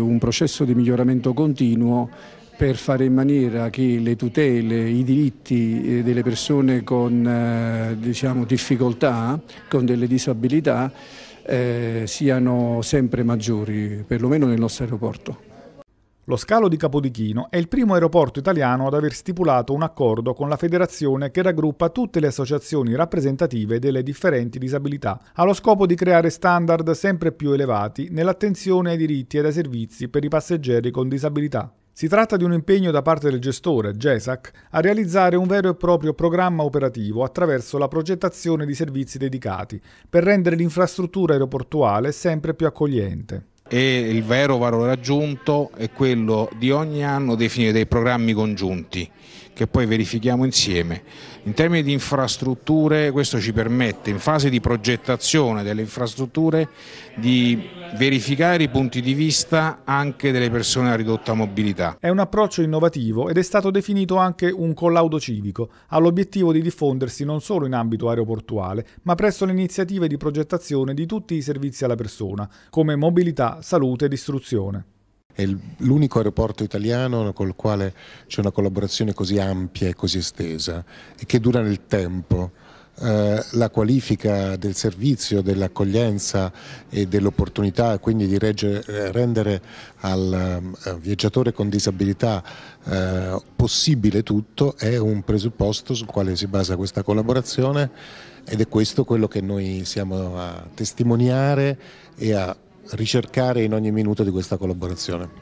Un processo di miglioramento continuo per fare in maniera che le tutele, i diritti eh, delle persone con eh, diciamo, difficoltà, con delle disabilità, eh, siano sempre maggiori, perlomeno nel nostro aeroporto. Lo scalo di Capodichino è il primo aeroporto italiano ad aver stipulato un accordo con la federazione che raggruppa tutte le associazioni rappresentative delle differenti disabilità, allo scopo di creare standard sempre più elevati nell'attenzione ai diritti e ai servizi per i passeggeri con disabilità. Si tratta di un impegno da parte del gestore, GESAC, a realizzare un vero e proprio programma operativo attraverso la progettazione di servizi dedicati, per rendere l'infrastruttura aeroportuale sempre più accogliente e il vero valore aggiunto è quello di ogni anno definire dei programmi congiunti che poi verifichiamo insieme. In termini di infrastrutture questo ci permette in fase di progettazione delle infrastrutture di verificare i punti di vista anche delle persone a ridotta mobilità. È un approccio innovativo ed è stato definito anche un collaudo civico, all'obiettivo di diffondersi non solo in ambito aeroportuale, ma presso le iniziative di progettazione di tutti i servizi alla persona, come mobilità, salute ed istruzione. È l'unico aeroporto italiano con il quale c'è una collaborazione così ampia e così estesa e che dura nel tempo. Eh, la qualifica del servizio, dell'accoglienza e dell'opportunità quindi di reggere, eh, rendere al, eh, al viaggiatore con disabilità eh, possibile tutto è un presupposto sul quale si basa questa collaborazione ed è questo quello che noi siamo a testimoniare e a ricercare in ogni minuto di questa collaborazione.